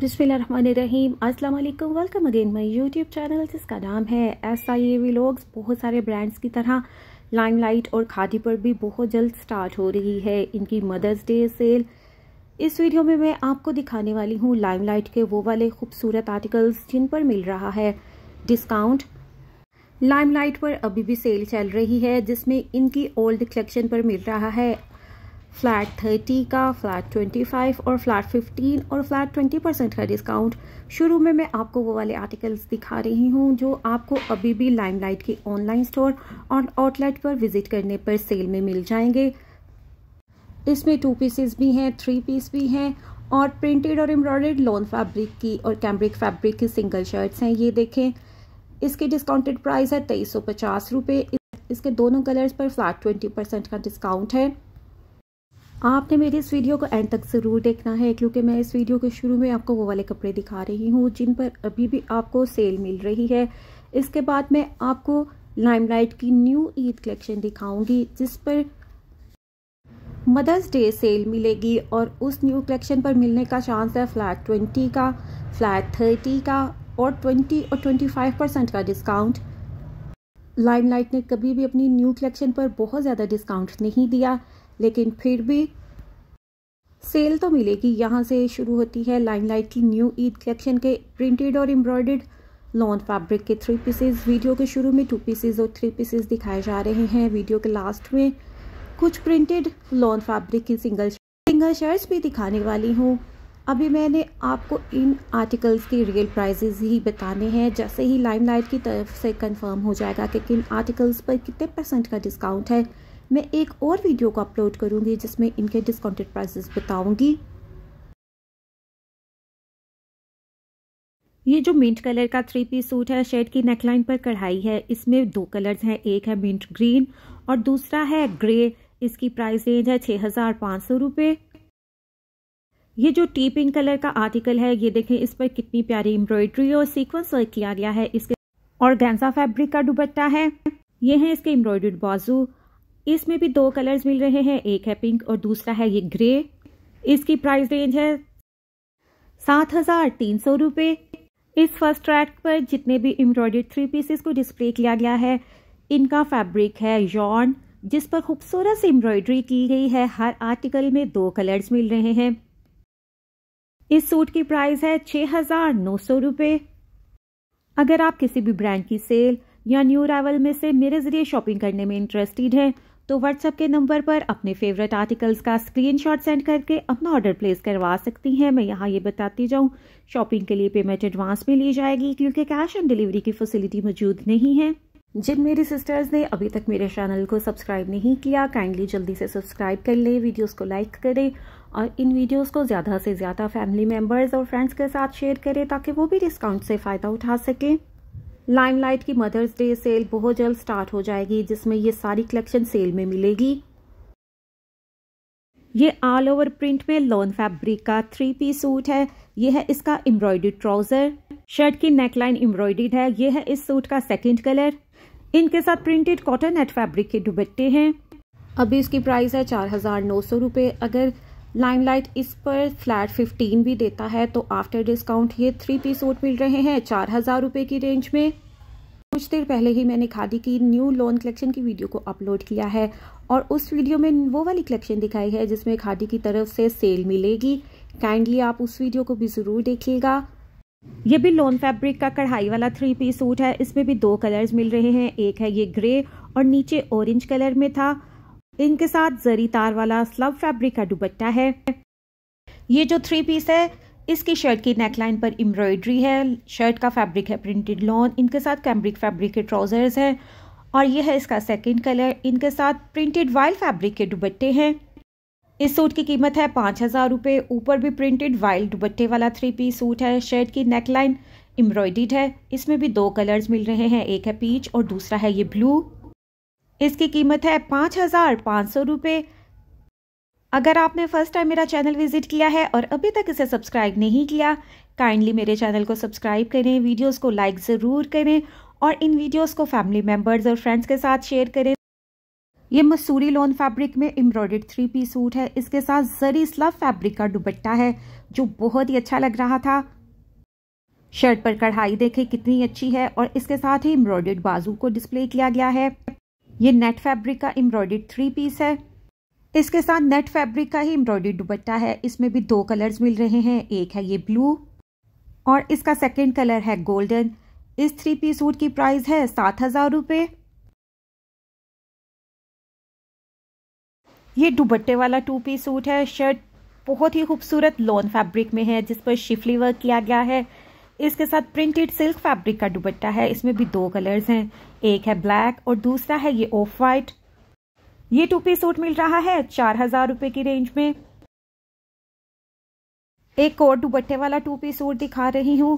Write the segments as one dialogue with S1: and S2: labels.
S1: बिस्मिल्लाहिर्रहमानिर्रहीम अस्सलाम वालेकुम welcome again my YouTube channel जिसका नाम है एस आई ए बहुत सारे ब्रांड्स की तरह लाइमलाइट और खादी पर भी बहुत जल्द स्टार्ट हो रही है इनकी मदर्स डे सेल इस वीडियो में मैं आपको दिखाने वाली हूँ लाइमलाइट के वो वाले खूबसूरत आर्टिकल्स जिन पर मिल रहा है डिस्काउंट लाइट पर अभी भी सेल चल रही है जिसमें इनकी ओल्ड कलेक्शन पर मिल रहा है फ्लैट थर्टी का फ्लैट ट्वेंटी फाइव और फ्लैट फिफ्टीन और फ्लैट ट्वेंटी परसेंट का डिस्काउंट शुरू में मैं आपको वो वाले आर्टिकल्स दिखा रही हूँ जो आपको अभी भी लाइमलाइट के ऑनलाइन स्टोर और आउटलेट पर विजिट करने पर सेल में मिल जाएंगे इसमें टू पीसेस भी हैं थ्री पीस भी हैं और प्रिंटेड और एम्ब्रॉयड लॉन फैब्रिक की और कैम्ब्रिक फैब्रिक की सिंगल शर्ट्स हैं ये देखें इसके डिस्काउंटेड प्राइस है तेईस सौ पचास रुपये इसके दोनों कलर्स पर फ्लैट ट्वेंटी परसेंट का डिस्काउंट है आपने मेरी इस वीडियो को एंड तक ज़रूर देखना है क्योंकि मैं इस वीडियो के शुरू में आपको वो वाले कपड़े दिखा रही हूँ जिन पर अभी भी आपको सेल मिल रही है इसके बाद मैं आपको लाइमलाइट की न्यू ईद कलेक्शन दिखाऊंगी जिस पर मदर्स डे सेल मिलेगी और उस न्यू कलेक्शन पर मिलने का चांस है फ्लैट ट्वेंटी का फ्लैट थर्टी का और ट्वेंटी और ट्वेंटी फाइव परसेंट का डिस्काउंट लाइमलाइट ने कभी भी अपनी न्यू कलेक्शन पर बहुत ज़्यादा डिस्काउंट नहीं दिया लेकिन फिर भी सेल तो मिलेगी यहाँ से शुरू होती है लाइट की न्यू ईद कलेक्शन के प्रिंटेड और एम्ब्रॉयडर्ड लॉन फैब्रिक के थ्री पीसेज वीडियो के शुरू में टू पीसेज और थ्री पीसेज दिखाए जा रहे हैं वीडियो के लास्ट में कुछ प्रिंटेड लॉन फैब्रिक की सिंगल सिंगल शर्ट्स भी दिखाने वाली हूँ अभी मैंने आपको इन आर्टिकल्स के रियल प्राइजेज ही बताने हैं जैसे ही लाइमलाइट की तरफ से कंफर्म हो जाएगा कि किन आर्टिकल्स पर कितने परसेंट का डिस्काउंट है मैं एक और वीडियो को अपलोड करूंगी जिसमें इनके डिस्काउंटेड प्राइसेस बताऊंगी ये जो मिंट कलर का थ्री पीस सूट है शेड की नेकलाइन पर कढ़ाई है इसमें दो कलर्स हैं एक है मिंट ग्रीन और दूसरा है ग्रे इसकी प्राइस रेंज है छः हज़ार पाँच सौ रुपये ये जो टी पिंक कलर का आर्टिकल है ये देखें इस पर कितनी प्यारी एम्ब्रॉयडरी और सीक्वेंस वर्क किया गया है इसके और गेंजा फैब्रिक का दुपट्टा है ये है इसके एम्ब्रॉयडर्ड बाजू इसमें भी दो कलर्स मिल रहे हैं एक है पिंक और दूसरा है ये ग्रे इसकी प्राइस रेंज है सात हजार तीन सौ रुपए इस फर्स्ट ट्रैक पर जितने भी एम्ब्रॉयडर्ड थ्री पीसेस को डिस्प्ले किया गया है इनका फैब्रिक है यॉन जिस पर खूबसूरत से एम्ब्रॉयडरी की गई है हर आर्टिकल में दो कलर्स मिल रहे हैं इस सूट की प्राइस है छह हजार नौ सौ रुपए अगर आप किसी भी ब्रांड की सेल या न्यू रावल में से मेरे ज़रिए शॉपिंग करने में इंटरेस्टेड हैं तो व्हाट्सएप के नंबर पर अपने फेवरेट आर्टिकल्स का स्क्रीनशॉट सेंड करके अपना ऑर्डर प्लेस करवा सकती हैं मैं यहाँ ये बताती जाऊँ शॉपिंग के लिए पेमेंट एडवांस में ली जाएगी क्योंकि कैश ऑन डिलीवरी की फैसिलिटी मौजूद नहीं है जिन मेरी सिस्टर्स ने अभी तक मेरे चैनल को सब्सक्राइब नहीं किया काइंडली जल्दी से सब्सक्राइब कर लें वीडियोस को लाइक करें और इन वीडियोस को ज़्यादा से ज़्यादा फैमिली मेम्बर्स और फ्रेंड्स के साथ शेयर करें ताकि वो भी डिस्काउंट से फ़ायदा उठा सकें लाइमलाइट की मदर्स डे सेल बहुत जल्द स्टार्ट हो जाएगी जिसमें ये सारी कलेक्शन सेल में मिलेगी ये ऑल ओवर प्रिंट में लॉन फैब्रिक का थ्री पीस सूट है ये है इसका एम्ब्रॉयडरी ट्राउजर शर्ट की नेकलाइन एम्ब्रॉयडर्ड है ये है इस सूट का सेकंड कलर इनके साथ प्रिंटेड कॉटन नेट फैब्रिक के दुबट्टे हैं अभी इसकी प्राइस है चार हजार नौ सौ रुपये अगर लाइमलाइट इस पर फ्लैट 15 भी देता है तो आफ्टर डिस्काउंट ये थ्री पीस सूट मिल रहे हैं चार हज़ार रुपये की रेंज में कुछ देर पहले ही मैंने खादी की न्यू लोन कलेक्शन की वीडियो को अपलोड किया है और उस वीडियो में वो वाली कलेक्शन दिखाई है जिसमें खादी की तरफ से सेल मिलेगी काइंडली आप उस वीडियो को भी ज़रूर देखिएगा ये भी लोन फैब्रिक का कढ़ाई वाला थ्री पीस सूट है इसमें भी दो कलर्स मिल रहे हैं एक है ये ग्रे और नीचे ऑरेंज कलर में था इनके साथ जरी तार वाला स्लव फैब्रिक का दुबट्टा है ये जो थ्री पीस है इसकी शर्ट की नेकलाइन पर एम्ब्रॉयडरी है शर्ट का फैब्रिक है प्रिंटेड लॉन इनके साथ कैम्ब्रिक फैब्रिक के ट्राउजर्स हैं और यह है इसका सेकंड कलर इनके साथ प्रिंटेड वाइल फैब्रिक के दुबट्टे हैं इस सूट की कीमत है पाँच हज़ार रुपये ऊपर भी प्रिंटेड वाइल दुबट्टे वाला थ्री पीस सूट है शर्ट की नेकलाइन एम्ब्रॉयड है इसमें भी दो कलर्स मिल रहे हैं एक है पीच और दूसरा है ये ब्लू इसकी कीमत है पाँच हज़ार पाँच सौ रुपये अगर आपने फर्स्ट टाइम मेरा चैनल विजिट किया है और अभी तक इसे सब्सक्राइब नहीं किया काइंडली मेरे चैनल को सब्सक्राइब करें वीडियोस को लाइक ज़रूर करें और इन वीडियोस को फैमिली मेम्बर्स और फ्रेंड्स के साथ शेयर करें ये मसूरी लॉन फैब्रिक में एम्ब्रॉयडर्ड थ्री पी सूट है इसके साथ जरी स्लव फैब्रिक का दुबट्टा है जो बहुत ही अच्छा लग रहा था शर्ट पर कढ़ाई देखें कितनी अच्छी है और इसके साथ ही एम्ब्रॉयडर्ड बाजू को डिस्प्ले किया गया है ये नेट फैब्रिक का एम्ब्रॉयड थ्री पीस है इसके साथ नेट फैब्रिक का ही एम्ब्रॉयडर्ड दुपट्टा है इसमें भी दो कलर्स मिल रहे हैं एक है ये ब्लू और इसका सेकेंड कलर है गोल्डन इस थ्री पीस सूट की प्राइस है सात हज़ार रुपये ये दुपट्टे वाला टू पीस सूट है शर्ट बहुत ही खूबसूरत लॉन फैब्रिक में है जिस पर शिफली वर्क किया गया है इसके साथ प्रिंटेड सिल्क फैब्रिक का दुपट्टा है इसमें भी दो कलर्स हैं एक है ब्लैक और दूसरा है ये ऑफ वाइट ये टू पीस सूट मिल रहा है चार हजार रुपए की रेंज में एक और दुबट्टे वाला टू पीस सूट दिखा रही हूं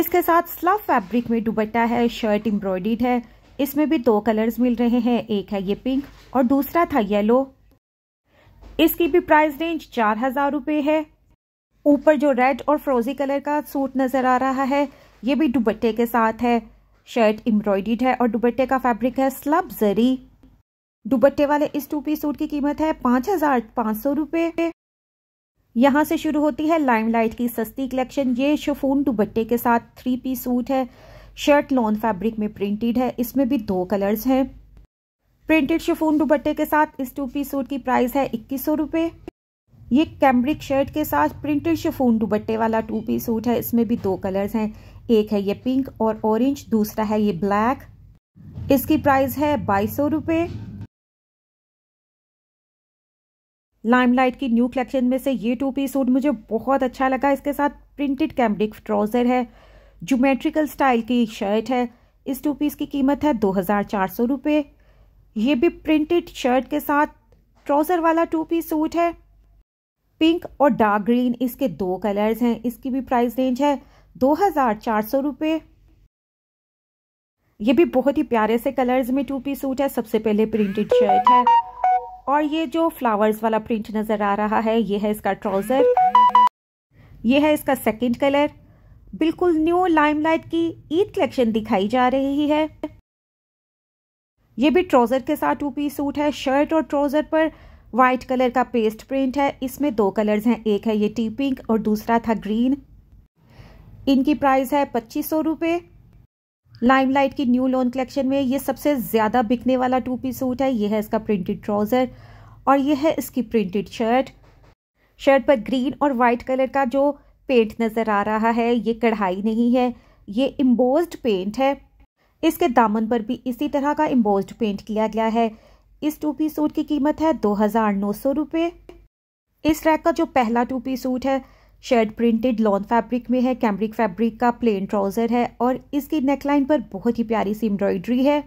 S1: इसके साथ स्लफ फैब्रिक में दुबट्टा है शर्ट एम्ब्रॉयडीड है इसमें भी दो कलर्स मिल रहे हैं एक है ये पिंक और दूसरा था येलो इसकी भी प्राइस रेंज चार हजार रुपए है ऊपर जो रेड और फ्रोजी कलर का सूट नज़र आ रहा है ये भी दुबट्टे के साथ है शर्ट एम्ब्रॉयडीड है और दुबट्टे का फैब्रिक है स्लब जरी दुबट्टे वाले इस टू पी सूट की कीमत है पाँच हजार पाँच सौ रुपये यहाँ से शुरू होती है लाइमलाइट की सस्ती कलेक्शन ये शफून दुबट्टे के साथ थ्री पी सूट है शर्ट लॉन फैब्रिक में प्रिंटेड है इसमें भी दो कलर्स हैं प्रिंटेड शिफोन दुबट्टे के साथ इस टू पी सूट की प्राइस है इक्कीस सौ रुपये ये कैम्ब्रिक शर्ट के साथ प्रिंटेड शिफोन दुबट्टे वाला टू पीस सूट है इसमें भी दो कलर्स हैं एक है ये पिंक और ऑरेंज दूसरा है ये ब्लैक इसकी प्राइस है बाईस सौ रुपये लाइमलाइट की न्यू कलेक्शन में से ये टू पीस सूट मुझे बहुत अच्छा लगा इसके साथ प्रिंटेड कैम्ब्रिक ट्राउज़र है ज्योमेट्रिकल स्टाइल की शर्ट है इस टू पीस की कीमत है दो हज़ार चार सौ रुपये ये भी प्रिंटेड शर्ट के साथ ट्राउज़र वाला टू पीस सूट है पिंक और डार्क ग्रीन इसके दो कलर्स हैं इसकी भी प्राइस रेंज है दो हज़ार चार सौ रुपये ये भी बहुत ही प्यारे से कलर्स में टू पी सूट है सबसे पहले प्रिंटेड शर्ट है और ये जो फ्लावर्स वाला प्रिंट नज़र आ रहा है ये है इसका ट्राउज़र ये है इसका सेकंड कलर बिल्कुल न्यू लाइमलाइट की ईद कलेक्शन दिखाई जा रही है ये भी ट्राउज़र के साथ टू पी सूट है शर्ट और ट्राउज़र पर वाइट कलर का पेस्ट प्रिंट है इसमें दो कलर्स हैं एक है ये टी पिंक और दूसरा था ग्रीन इनकी प्राइस है पच्चीस सौ रुपये लाइमलाइट की न्यू लोन कलेक्शन में ये सबसे ज़्यादा बिकने वाला टू पी सूट है ये है इसका प्रिंटेड ट्राउज़र और ये है इसकी प्रिंटेड शर्ट शर्ट पर ग्रीन और वाइट कलर का जो पेंट नज़र आ रहा है ये कढ़ाई नहीं है ये इम्बोज्ड पेंट है इसके दामन पर भी इसी तरह का इम्बोज्ड पेंट किया गया है इस टू सूट की कीमत है दो हज़ार नौ सौ रुपये इस रैक का जो पहला टू सूट है शर्ट प्रिंटेड लॉन फैब्रिक में है कैमरिक फैब्रिक का प्लेन ट्राउज़र है और इसकी नेकलाइन पर बहुत ही प्यारी सी एम्ब्रॉयडरी है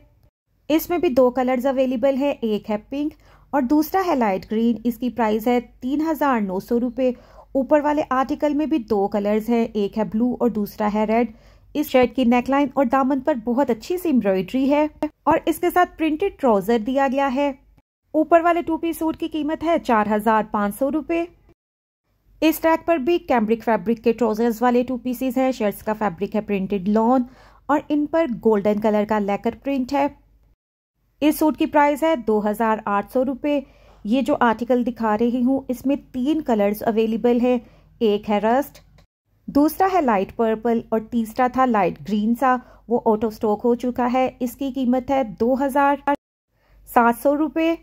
S1: इसमें भी दो कलर्स अवेलेबल है एक है पिंक और दूसरा है लाइट ग्रीन इसकी प्राइस है तीन हज़ार नौ सौ रुपये ऊपर वाले आर्टिकल में भी दो कलर्स हैं एक है ब्लू और दूसरा है रेड इस शर्ट की नेकलाइन और दामन पर बहुत अच्छी सी एम्ब्रॉयडरी है और इसके साथ प्रिंटेड ट्राउजर दिया गया है ऊपर वाले टू पीस सूट की कीमत है चार हजार पाँच सौ रूपए इस ट्रैक पर भी कैम्ब्रिक फैब्रिक के ट्राउजर्स वाले टू पीसेस हैं शर्ट्स का फैब्रिक है प्रिंटेड लॉन और इन पर गोल्डन कलर का लेकर प्रिंट है इस सूट की प्राइस है दो हजार आठ सौ रूपए ये जो आर्टिकल दिखा रही हूँ इसमें तीन कलर्स अवेलेबल है एक है रस्ट दूसरा है लाइट पर्पल और तीसरा था लाइट ग्रीन सा वो आउट ऑफ स्टॉक हो चुका है इसकी कीमत है दो हज़ार सात सौ रुपये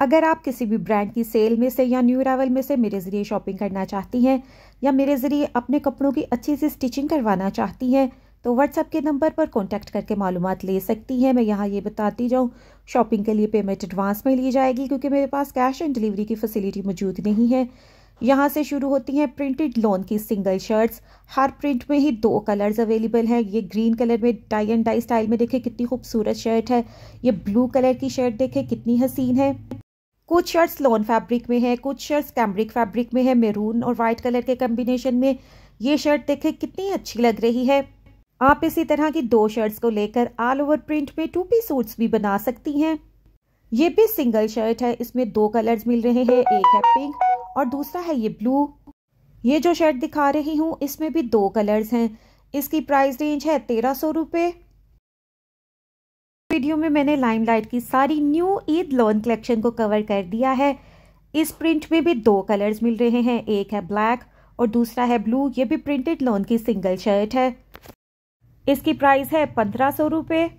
S1: अगर आप किसी भी ब्रांड की सेल में से या न्यू अरावल में से मेरे ज़रिए शॉपिंग करना चाहती हैं या मेरे ज़रिए अपने कपड़ों की अच्छी सी स्टिचिंग करवाना चाहती हैं तो व्हाट्सएप के नंबर पर कॉन्टैक्ट करके मालूम ले सकती हैं मैं यहाँ ये बताती जाऊँ शॉपिंग के लिए पेमेंट एडवांस में ली जाएगी क्योंकि मेरे पास कैश ऑन डिलीवरी की फैसिलिटी मौजूद नहीं है यहाँ से शुरू होती हैं प्रिंटेड लॉन की सिंगल शर्ट्स हर प्रिंट में ही दो कलर्स अवेलेबल हैं ये ग्रीन कलर में टाई एंड डाई स्टाइल में देखें कितनी खूबसूरत शर्ट है ये ब्लू कलर की शर्ट देखें कितनी हसीन है कुछ शर्ट्स लॉन फैब्रिक में है कुछ शर्ट्स कैम्ब्रिक फैब्रिक में है मेरून और वाइट कलर के कम्बिनेशन में ये शर्ट देखें कितनी अच्छी लग रही है आप इसी तरह की दो शर्ट्स को लेकर ऑल ओवर प्रिंट में टू पी सूट्स भी बना सकती हैं ये भी सिंगल शर्ट है इसमें दो कलर्स मिल रहे हैं एक है पिंक और दूसरा है ये ब्लू ये जो शर्ट दिखा रही हूँ इसमें भी दो कलर्स हैं इसकी प्राइस रेंज है तेरह सौ रुपये वीडियो में मैंने लाइमलाइट की सारी न्यू ईद लॉन कलेक्शन को कवर कर दिया है इस प्रिंट में भी दो कलर्स मिल रहे हैं एक है ब्लैक और दूसरा है ब्लू ये भी प्रिंटेड लॉन की सिंगल शर्ट है इसकी प्राइस है पंद्रह सौ रुपये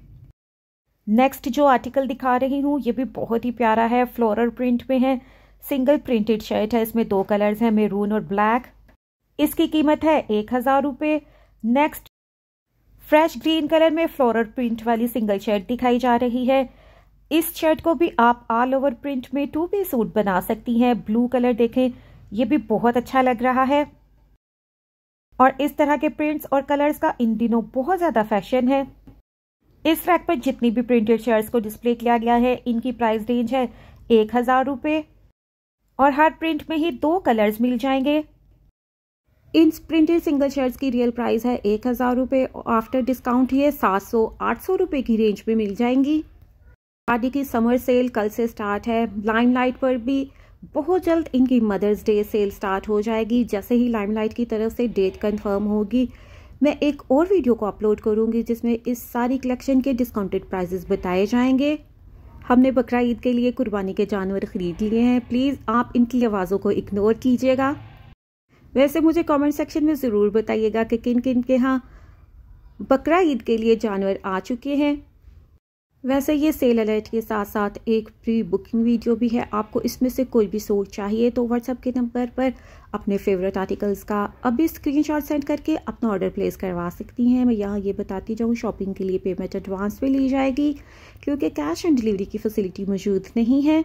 S1: नेक्स्ट जो आर्टिकल दिखा रही हूँ ये भी बहुत ही प्यारा है फ्लोरल प्रिंट में है सिंगल प्रिंटेड शर्ट है इसमें दो कलर्स हैं मेरून और ब्लैक इसकी कीमत है एक हज़ार रुपये नेक्स्ट फ्रेश ग्रीन कलर में फ्लोरल प्रिंट वाली सिंगल शर्ट दिखाई जा रही है इस शर्ट को भी आप ऑल ओवर प्रिंट में टू पी सूट बना सकती हैं ब्लू कलर देखें ये भी बहुत अच्छा लग रहा है और इस तरह के प्रिंट्स और कलर्स का इन दिनों बहुत ज़्यादा फैशन है इस रैक पर जितनी भी प्रिंटेड शर्ट्स को डिस्प्ले किया गया है इनकी प्राइस रेंज है एक हज़ार रुपये और हर प्रिंट में ही दो कलर्स मिल जाएंगे इन प्रिंटेड सिंगल शर्ट्स की रियल प्राइस है एक हज़ार रुपये आफ्टर डिस्काउंट ये सात सौ आठ सौ रुपये की रेंज में मिल जाएंगी शादी की समर सेल कल से स्टार्ट है लाइम लाइट पर भी बहुत जल्द इनकी मदर्स डे सेल स्टार्ट हो जाएगी जैसे ही लाइम लाइट की तरफ से डेट कंफर्म होगी मैं एक और वीडियो को अपलोड करूंगी जिसमें इस सारी कलेक्शन के डिस्काउंटेड प्राइजेस बताए जाएंगे हमने बकरा ईद के लिए कुर्बानी के जानवर खरीद लिए हैं प्लीज़ आप इनकी आवाज़ों को इग्नोर कीजिएगा वैसे मुझे कमेंट सेक्शन में ज़रूर बताइएगा कि किन किन के यहाँ बकरा ईद के लिए जानवर आ चुके हैं वैसे ये सेल अलर्ट के साथ साथ एक प्री बुकिंग वीडियो भी है आपको इसमें से कोई भी सूट चाहिए तो व्हाट्सएप के नंबर पर अपने फेवरेट आर्टिकल्स का अभी स्क्रीनशॉट सेंड करके अपना ऑर्डर प्लेस करवा सकती हैं मैं यहाँ ये बताती जाऊँ शॉपिंग के लिए पेमेंट एडवांस में ली जाएगी क्योंकि कैश ऑन डिलीवरी की फैसिलिटी मौजूद नहीं है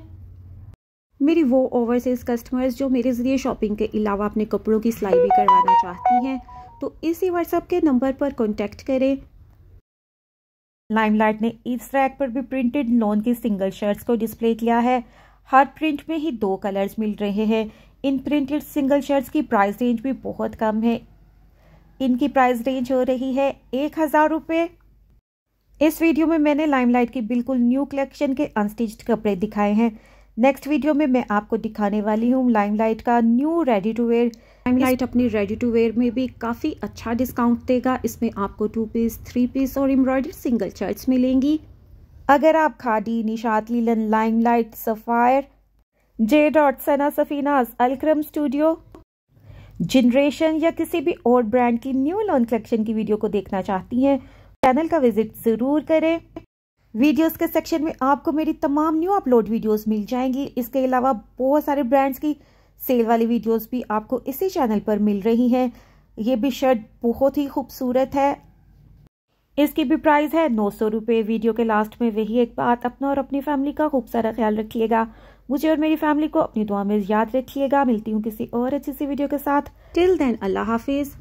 S1: मेरी वो ओवरसीज़ कस्टमर्स जो मेरे ज़रिए शॉपिंग के अलावा अपने कपड़ों की सिलाई भी करवाना चाहती हैं तो इसी व्हाट्सएप के नंबर पर कॉन्टैक्ट करें लाइमलाइट ने इस रैक पर भी प्रिंटेड नॉन के सिंगल शर्ट्स को डिस्प्ले किया है हर प्रिंट में ही दो कलर्स मिल रहे हैं इन प्रिंटेड सिंगल शर्ट्स की प्राइस रेंज भी बहुत कम है इनकी प्राइस रेंज हो रही है एक हज़ार रुपये इस वीडियो में मैंने लाइमलाइट की बिल्कुल न्यू कलेक्शन के अनस्टिच्ड कपड़े दिखाए हैं नेक्स्ट वीडियो में मैं आपको दिखाने वाली हूँ लाइमलाइट का new ready to wear Limelight अपनी रेडी टू वेयर में भी काफ़ी अच्छा डिस्काउंट देगा इसमें आपको टू पीस थ्री पीस और एम्ब्रॉयडरी सिंगल चर्च मिलेंगी अगर आप Khaadi Nishat linen Limelight Sapphire J dot Sana Safinaz Alkaram studio generation या किसी भी और ब्रांड की न्यू लॉन्च कलेक्शन की वीडियो को देखना चाहती हैं चैनल का विजिट ज़रूर करें वीडियोस के सेक्शन में आपको मेरी तमाम न्यू अपलोड वीडियोस मिल जाएंगी इसके अलावा बहुत सारे ब्रांड्स की सेल वाली वीडियोस भी आपको इसी चैनल पर मिल रही हैं ये भी शर्ट बहुत ही खूबसूरत है इसकी भी प्राइस है नौ सौ रुपये वीडियो के लास्ट में वही एक बात अपना और अपनी फैमिली का खूब सारा ख्याल रखिएगा मुझे और मेरी फैमिली को अपनी दुआ में याद रखिएगा मिलती हूँ किसी और अच्छी सी वीडियो के साथ टिल देन अल्लाह हाफिज़